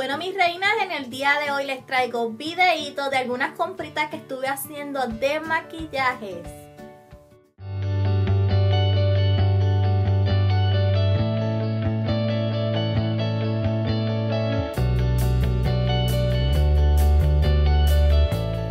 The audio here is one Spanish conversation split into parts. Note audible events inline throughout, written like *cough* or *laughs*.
Bueno, mis reinas, en el día de hoy les traigo videitos de algunas compritas que estuve haciendo de maquillajes.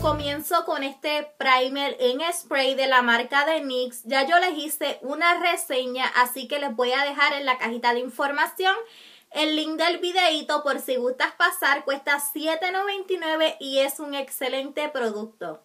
Comienzo con este primer en spray de la marca de NYX. Ya yo les hice una reseña, así que les voy a dejar en la cajita de información el link del videito por si gustas pasar cuesta $7.99 y es un excelente producto.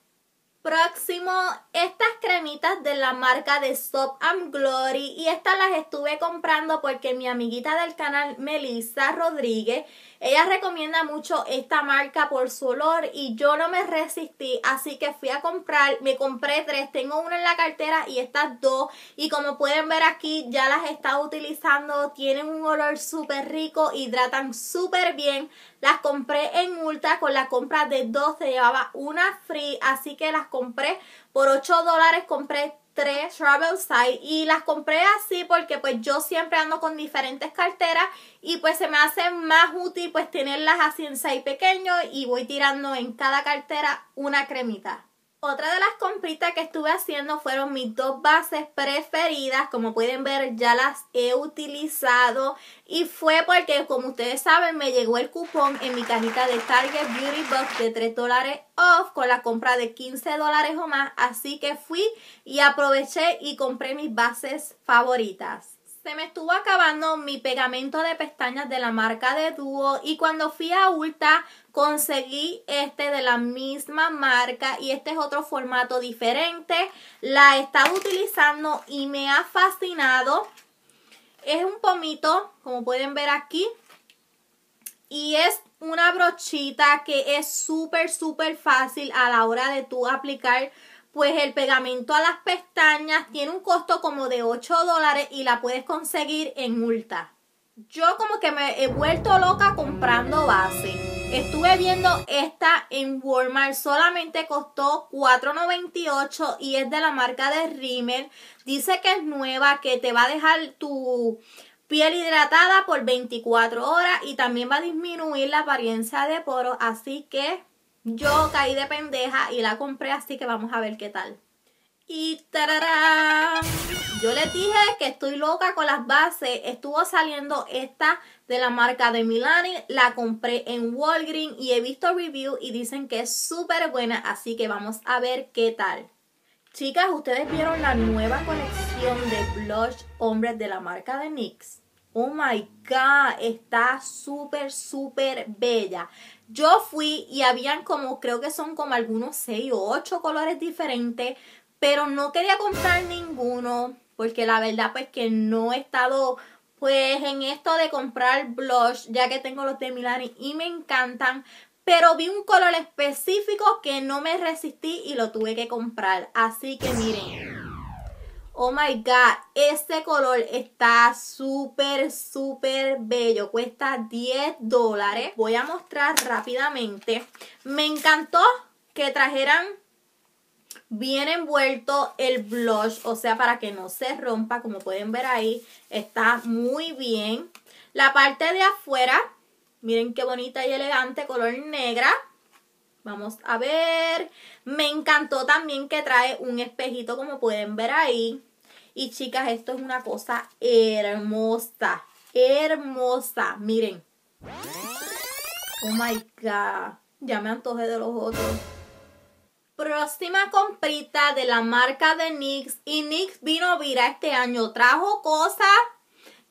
Próximo, estas cremitas de la marca de Soap and Glory y estas las estuve comprando porque mi amiguita del canal Melissa Rodríguez ella recomienda mucho esta marca por su olor y yo no me resistí, así que fui a comprar, me compré tres, tengo una en la cartera y estas dos y como pueden ver aquí ya las he estado utilizando, tienen un olor súper rico, hidratan súper bien, las compré en Ulta con la compra de dos, se llevaba una free, así que las compré por 8 dólares, compré tres travel size y las compré así porque pues yo siempre ando con diferentes carteras y pues se me hace más útil pues tenerlas así en size pequeño y voy tirando en cada cartera una cremita. Otra de las compritas que estuve haciendo fueron mis dos bases preferidas. Como pueden ver, ya las he utilizado. Y fue porque, como ustedes saben, me llegó el cupón en mi cajita de Target Beauty Box de 3 dólares off con la compra de 15 dólares o más. Así que fui y aproveché y compré mis bases favoritas. Se me estuvo acabando mi pegamento de pestañas de la marca de Duo y cuando fui a Ulta conseguí este de la misma marca y este es otro formato diferente. La estaba utilizando y me ha fascinado. Es un pomito, como pueden ver aquí. Y es una brochita que es súper, súper fácil a la hora de tú aplicar pues el pegamento a las pestañas tiene un costo como de 8 dólares y la puedes conseguir en multa. Yo como que me he vuelto loca comprando base. Estuve viendo esta en Walmart, solamente costó $4.98 y es de la marca de Rimmel. Dice que es nueva, que te va a dejar tu piel hidratada por 24 horas y también va a disminuir la apariencia de poros, así que yo caí de pendeja y la compré, así que vamos a ver qué tal. Y tararán. Yo les dije que estoy loca con las bases. Estuvo saliendo esta de la marca de Milani. La compré en Walgreens y he visto review y dicen que es súper buena. Así que vamos a ver qué tal. Chicas, ¿ustedes vieron la nueva colección de blush hombres de la marca de NYX? Oh my god, está súper, súper bella. Yo fui y habían como, creo que son como algunos 6 o 8 colores diferentes, pero no quería comprar ninguno, porque la verdad pues que no he estado pues en esto de comprar blush, ya que tengo los de Milani y me encantan, pero vi un color específico que no me resistí y lo tuve que comprar, así que miren Oh my God, este color está súper, súper bello. Cuesta 10 dólares. Voy a mostrar rápidamente. Me encantó que trajeran bien envuelto el blush, o sea, para que no se rompa, como pueden ver ahí, está muy bien. La parte de afuera, miren qué bonita y elegante, color negra. Vamos a ver. Me encantó también que trae un espejito como pueden ver ahí. Y chicas, esto es una cosa hermosa. Hermosa. Miren. Oh my God. Ya me antojé de los otros. Próxima comprita de la marca de NYX. Y NYX vino virar este año. Trajo cosas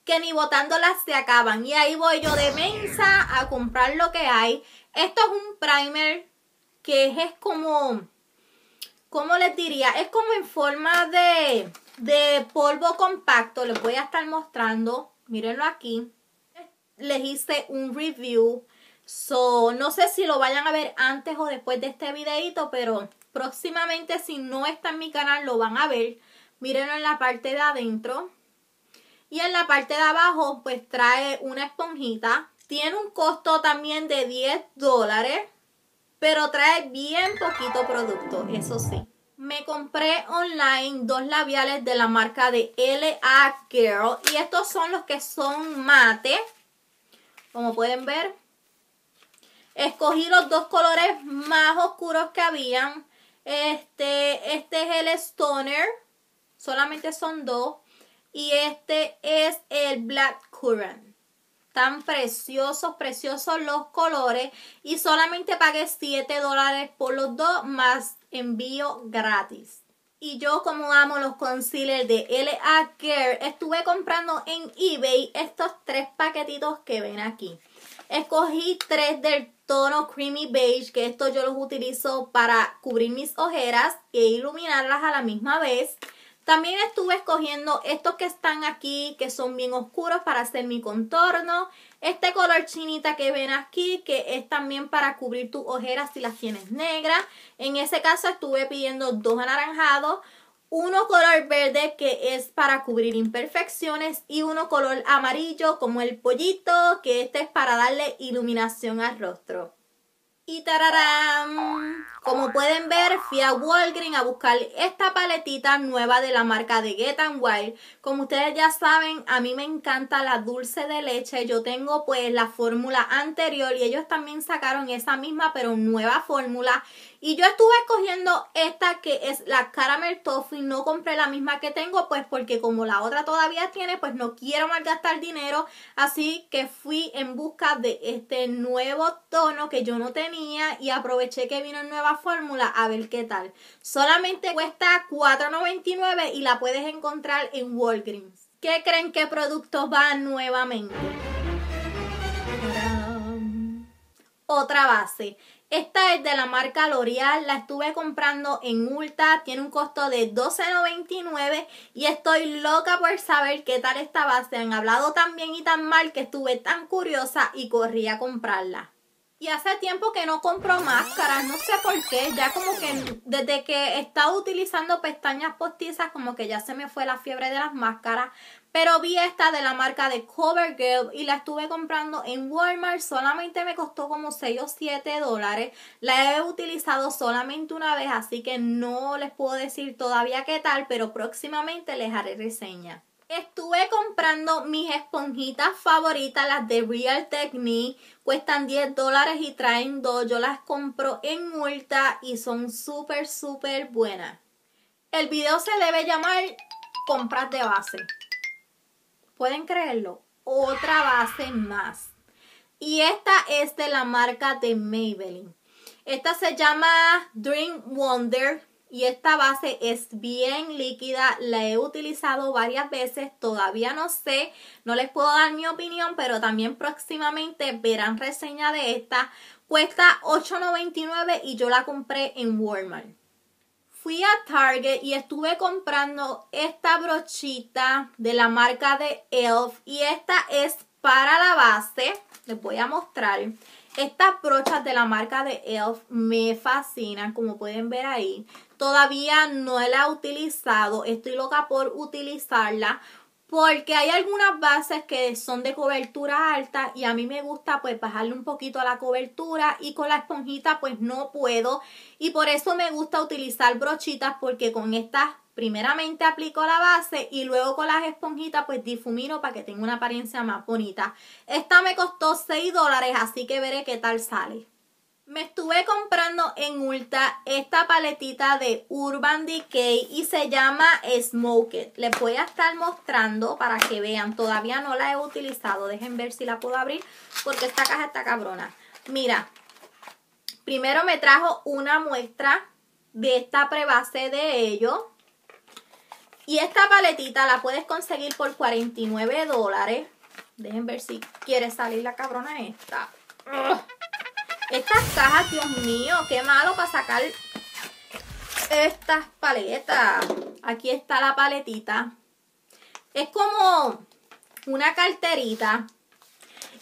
que ni botándolas se acaban. Y ahí voy yo de mensa a comprar lo que hay. Esto es un primer que es, como, ¿cómo les diría? Es como en forma de, de polvo compacto, les voy a estar mostrando, mírenlo aquí. Les hice un review, so, no sé si lo vayan a ver antes o después de este videito, pero próximamente si no está en mi canal lo van a ver. Mírenlo en la parte de adentro. Y en la parte de abajo pues trae una esponjita. Tiene un costo también de 10 dólares pero trae bien poquito producto, eso sí. Me compré online dos labiales de la marca de LA Girl y estos son los que son mate, como pueden ver. Escogí los dos colores más oscuros que habían. Este, este es el Stoner, solamente son dos. Y este es el Black Currant. Tan preciosos, preciosos los colores. Y solamente pagué 7 dólares por los dos más envío gratis. Y yo como amo los concealers de LA Care, estuve comprando en eBay estos tres paquetitos que ven aquí. Escogí tres del tono creamy beige, que estos yo los utilizo para cubrir mis ojeras e iluminarlas a la misma vez. También estuve escogiendo estos que están aquí, que son bien oscuros para hacer mi contorno. Este color chinita que ven aquí, que es también para cubrir tus ojeras si las tienes negras. En ese caso estuve pidiendo dos anaranjados, uno color verde que es para cubrir imperfecciones y uno color amarillo como el pollito, que este es para darle iluminación al rostro. Y pueden ver, fui a Walgreens a buscar esta paletita nueva de la marca de Get Wild. Como ustedes ya saben, a mí me encanta la dulce de leche. Yo tengo pues la fórmula anterior y ellos también sacaron esa misma pero nueva fórmula y yo estuve escogiendo esta que es la Caramel Toffee. No compré la misma que tengo, pues porque como la otra todavía tiene, pues no quiero malgastar dinero. Así que fui en busca de este nuevo tono que yo no tenía y aproveché que vino en nueva fórmula a ver qué tal. Solamente cuesta $4.99 y la puedes encontrar en Walgreens. ¿Qué creen que productos van nuevamente? Otra base. Esta es de la marca L'Oreal, la estuve comprando en Ulta, tiene un costo de $12.99 y estoy loca por saber qué tal esta base. Han hablado tan bien y tan mal que estuve tan curiosa y corrí a comprarla. Y hace tiempo que no compro máscaras, no sé por qué, ya como que desde que he estado utilizando pestañas postizas como que ya se me fue la fiebre de las máscaras, pero vi esta de la marca de CoverGirl y la estuve comprando en Walmart. Solamente me costó como 6 o 7 dólares. La he utilizado solamente una vez, así que no les puedo decir todavía qué tal, pero próximamente les haré reseña. Estuve comprando mis esponjitas favoritas, las de Real Technique. Cuestan 10 dólares y traen dos. Yo las compro en multa y son súper, súper buenas. El video se debe llamar compras de base. ¿Pueden creerlo? Otra base más. Y esta es de la marca de Maybelline. Esta se llama Dream Wonder y esta base es bien líquida. La he utilizado varias veces, todavía no sé, no les puedo dar mi opinión, pero también próximamente verán reseña de esta. Cuesta $8.99 y yo la compré en Walmart fui a Target y estuve comprando esta brochita de la marca de ELF y esta es para la base. Les voy a mostrar. Estas brochas de la marca de ELF me fascinan, como pueden ver ahí. Todavía no la he utilizado, estoy loca por utilizarla porque hay algunas bases que son de cobertura alta y a mí me gusta pues bajarle un poquito a la cobertura y con la esponjita pues no puedo y por eso me gusta utilizar brochitas porque con estas primeramente aplico la base y luego con las esponjitas pues difumino para que tenga una apariencia más bonita. Esta me costó 6 dólares así que veré qué tal sale. Me estuve comprando en Ulta esta paletita de Urban Decay y se llama Smoke It. Les voy a estar mostrando para que vean. Todavía no la he utilizado. Dejen ver si la puedo abrir porque esta caja está cabrona. Mira, primero me trajo una muestra de esta prebase de ellos. Y esta paletita la puedes conseguir por 49 dólares. Dejen ver si quiere salir la cabrona esta. Estas cajas, Dios mío, qué malo para sacar estas paletas. Aquí está la paletita. Es como una carterita.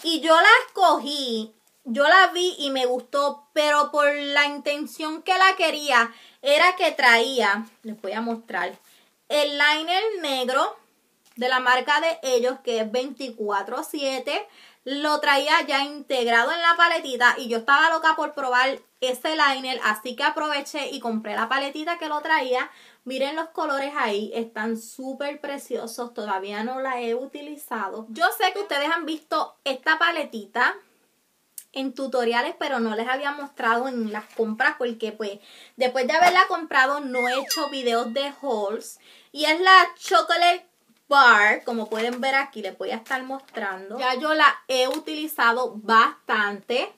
Y yo la escogí, yo la vi y me gustó, pero por la intención que la quería, era que traía, les voy a mostrar, el liner negro de la marca de ellos que es 24-7 lo traía ya integrado en la paletita y yo estaba loca por probar ese liner, así que aproveché y compré la paletita que lo traía. Miren los colores ahí, están súper preciosos, todavía no la he utilizado. Yo sé que ustedes han visto esta paletita en tutoriales, pero no les había mostrado en las compras porque pues después de haberla comprado no he hecho videos de hauls. Y es la Chocolate como pueden ver aquí, les voy a estar mostrando. Ya yo la he utilizado bastante.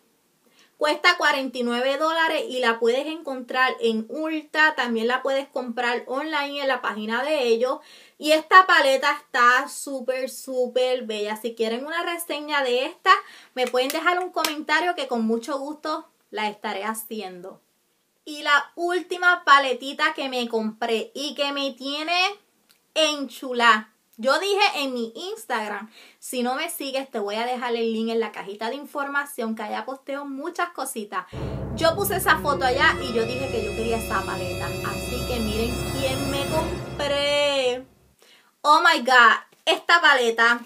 Cuesta 49 dólares y la puedes encontrar en Ulta, también la puedes comprar online en la página de ellos. Y esta paleta está súper, súper bella. Si quieren una reseña de esta, me pueden dejar un comentario que con mucho gusto la estaré haciendo. Y la última paletita que me compré y que me tiene enchulada yo dije en mi Instagram, si no me sigues te voy a dejar el link en la cajita de información que allá posteo muchas cositas. Yo puse esa foto allá y yo dije que yo quería esa paleta. Así que miren quién me compré. Oh my god, esta paleta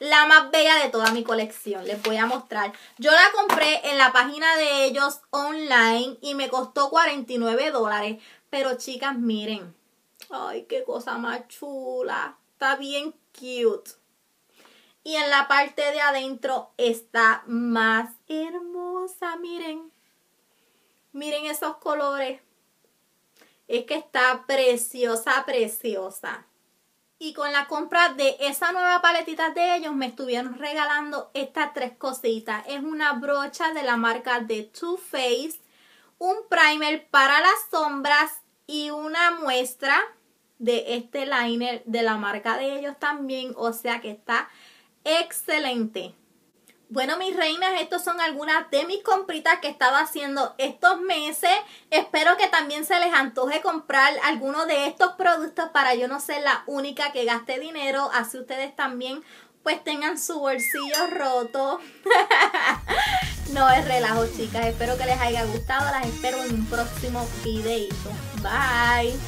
la más bella de toda mi colección. Les voy a mostrar. Yo la compré en la página de ellos online y me costó 49 dólares. Pero chicas, miren. Ay, qué cosa más chula está bien cute. Y en la parte de adentro está más hermosa, miren. Miren esos colores. Es que está preciosa, preciosa. Y con la compra de esa nueva paletita de ellos me estuvieron regalando estas tres cositas. Es una brocha de la marca de Too Faced, un primer para las sombras y una muestra de este liner de la marca de ellos también, o sea que está excelente. Bueno, mis reinas, Estos son algunas de mis compritas que estaba haciendo estos meses. Espero que también se les antoje comprar alguno de estos productos para yo no ser la única que gaste dinero. Así ustedes también pues tengan su bolsillo roto. *laughs* no es relajo, chicas. Espero que les haya gustado. Las espero en un próximo video. Bye.